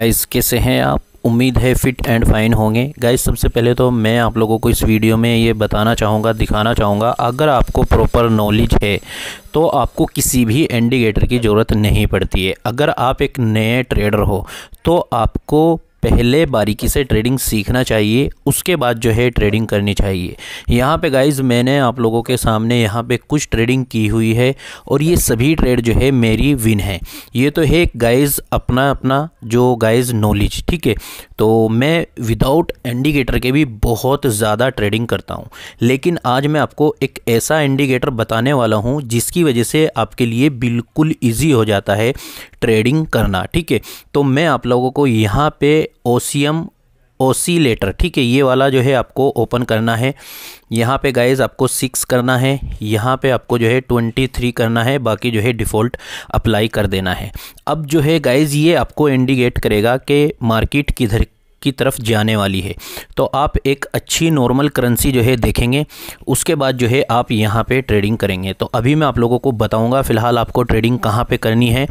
guys कैसे हैं आप उम्मीद है फिट एंड फाइन होंगे गाइस सबसे पहले तो मैं आप लोगों को इस वीडियो में ये बताना चाहूँगा दिखाना चाहूँगा अगर आपको प्रॉपर नॉलेज है तो आपको किसी भी इंडिकेटर की ज़रूरत नहीं पड़ती है अगर आप एक नए ट्रेडर हो तो आपको पहले बारीकी से ट्रेडिंग सीखना चाहिए उसके बाद जो है ट्रेडिंग करनी चाहिए यहाँ पे गाइज मैंने आप लोगों के सामने यहाँ पे कुछ ट्रेडिंग की हुई है और ये सभी ट्रेड जो है मेरी विन है ये तो है गाइज अपना अपना जो गाइज नॉलेज ठीक है तो मैं विदाउट इंडिकेटर के भी बहुत ज़्यादा ट्रेडिंग करता हूँ लेकिन आज मैं आपको एक ऐसा इंडिकेटर बताने वाला हूँ जिसकी वजह से आपके लिए बिल्कुल ईजी हो जाता है ट्रेडिंग करना ठीक है तो मैं आप लोगों को यहाँ पर ओसी ओसीलेटर ठीक है ये वाला जो है आपको ओपन करना है यहाँ पे गाइज आपको सिक्स करना है यहाँ पे आपको जो है ट्वेंटी थ्री करना है बाकी जो है डिफ़ॉल्ट अप्लाई कर देना है अब जो है गाइज़ ये आपको इंडिकेट करेगा कि मार्केट किधर की तरफ जाने वाली है तो आप एक अच्छी नॉर्मल करेंसी जो है देखेंगे उसके बाद जो है आप यहाँ पे ट्रेडिंग करेंगे तो अभी मैं आप लोगों को बताऊँगा फ़िलहाल आपको ट्रेडिंग कहाँ पर करनी है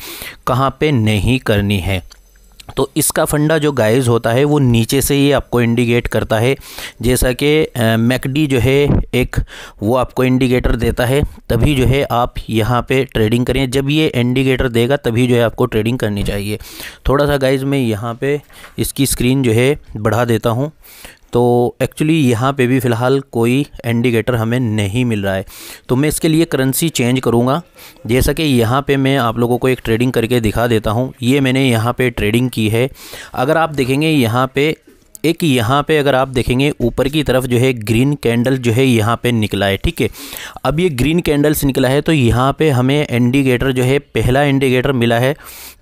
कहाँ पर नहीं करनी है तो इसका फंडा जो गाइज होता है वो नीचे से ही आपको इंडिकेट करता है जैसा कि मैकडी जो है एक वो आपको इंडिकेटर देता है तभी जो है आप यहाँ पे ट्रेडिंग करें जब ये इंडिकेटर देगा तभी जो है आपको ट्रेडिंग करनी चाहिए थोड़ा सा गाइज मैं यहाँ पे इसकी स्क्रीन जो है बढ़ा देता हूँ तो एक्चुअली यहाँ पे भी फ़िलहाल कोई इंडिकेटर हमें नहीं मिल रहा है तो मैं इसके लिए करेंसी चेंज करूँगा जैसा कि यहाँ पे मैं आप लोगों को एक ट्रेडिंग करके दिखा देता हूँ ये मैंने यहाँ पे ट्रेडिंग की है अगर आप देखेंगे यहाँ पे एक यहाँ पे अगर आप देखेंगे ऊपर की तरफ जो है ग्रीन कैंडल जो है यहाँ पे निकला है ठीक है अब ये ग्रीन कैंडल्स निकला है तो यहाँ पे हमें इंडिकेटर जो है पहला इंडिकेटर मिला है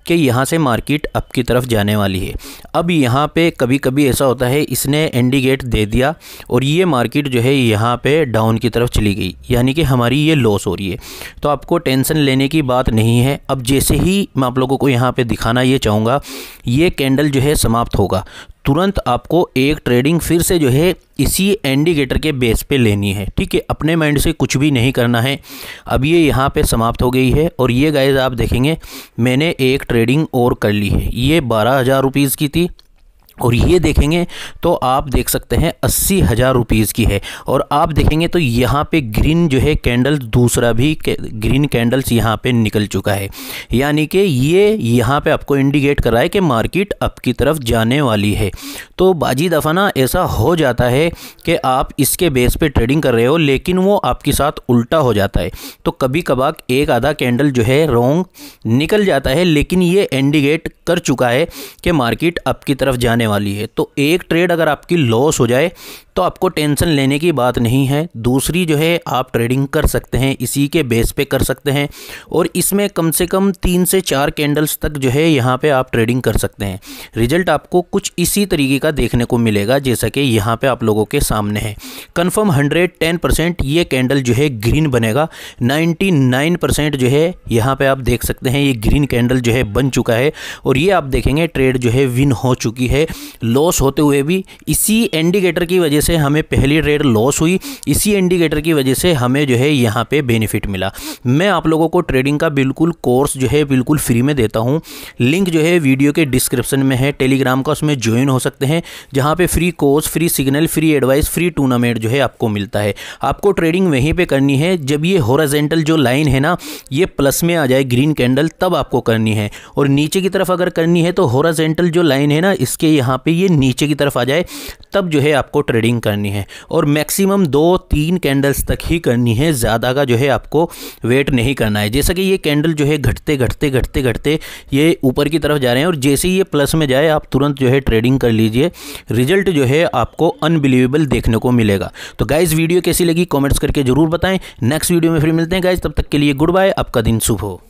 कि यहाँ से मार्केट अप की तरफ जाने वाली है अब यहाँ पे कभी कभी ऐसा होता है इसने इंडिकेट दे दिया और ये मार्केट जो है यहाँ पे डाउन की तरफ चली गई यानी कि हमारी ये लॉस हो रही है तो आपको टेंशन लेने की बात नहीं है अब जैसे ही मैं आप लोगों को यहाँ पे दिखाना ये चाहूँगा ये कैंडल जो है समाप्त होगा तुरंत आपको एक ट्रेडिंग फिर से जो है इसी इंडिकेटर के बेस पे लेनी है ठीक है अपने माइंड से कुछ भी नहीं करना है अब ये यहाँ पे समाप्त हो गई है और ये गाइज आप देखेंगे मैंने एक ट्रेडिंग और कर ली है ये बारह हज़ार रुपीज़ की थी और ये देखेंगे तो आप देख सकते हैं अस्सी हज़ार रुपीज़ की है और आप देखेंगे तो यहाँ पे ग्रीन जो है कैंडल दूसरा भी ग्रीन कैंडल्स यहाँ पे निकल चुका है यानी कि ये यहाँ पे आपको इंडिकेट कर रहा है कि मार्केट अप की तरफ जाने वाली है तो बाजी दफ़ा ना ऐसा हो जाता है कि आप इसके बेस पे ट्रेडिंग कर रहे हो लेकिन वो आपके साथ उल्टा हो जाता है तो कभी कभार एक आधा कैंडल जो है रोंग निकल जाता है लेकिन ये इंडिकेट कर चुका है कि मार्किट अप की तरफ जाने वाली है तो एक ट्रेड अगर आपकी लॉस हो जाए तो आपको टेंशन लेने की बात नहीं है दूसरी जो है आप ट्रेडिंग कर सकते हैं इसी के बेस पे कर सकते हैं और इसमें कम से कम तीन से चार कैंडल्स तक जो है यहाँ पे आप ट्रेडिंग कर सकते हैं रिजल्ट आपको कुछ इसी तरीके का देखने को मिलेगा जैसा कि यहाँ पे आप लोगों के सामने है कन्फर्म हंड्रेड टेन परसेंट ये कैंडल जो है ग्रीन बनेगा नाइन्टी नाइन परसेंट जो है यहाँ पर आप देख सकते हैं ये ग्रीन कैंडल जो है बन चुका है और ये आप देखेंगे ट्रेड जो है विन हो चुकी है लॉस होते हुए भी इसी इंडिकेटर की वजह से हमें पहली ट्रेड लॉस हुई इसी इंडिकेटर की वजह से हमें जो है यहाँ पे बेनिफिट मिला मैं आप लोगों को ट्रेडिंग का बिल्कुल कोर्स जो है बिल्कुल फ्री में देता हूँ लिंक जो है वीडियो के डिस्क्रिप्शन में है टेलीग्राम का उसमें ज्वाइन हो सकते हैं जहाँ पर free course free signal free advice free tournament जो है आपको मिलता है आपको ट्रेडिंग वहीं पर करनी है जब ये होराजेंटल जो लाइन है ना ये प्लस में आ जाए ग्रीन कैंडल तब आपको करनी है और नीचे की तरफ अगर करनी है तो होराजेंटल जो लाइन है ना इसके यहाँ पे ये नीचे की तरफ आ जाए तब जो है आपको ट्रेडिंग स्टिंग करनी है और मैक्सिमम दो तीन कैंडल्स तक ही करनी है ज़्यादा का जो है आपको वेट नहीं करना है जैसा कि ये कैंडल जो है घटते घटते घटते घटते ये ऊपर की तरफ जा रहे हैं और जैसे ही ये प्लस में जाए आप तुरंत जो है ट्रेडिंग कर लीजिए रिजल्ट जो है आपको अनबिलीवेबल देखने को मिलेगा तो गाइज़ वीडियो कैसी लगी कॉमेंट्स करके ज़रूर बताएं नेक्स्ट वीडियो में फिर मिलते हैं गाइज़ तब तक के लिए गुड बाय आपका दिन शुभ हो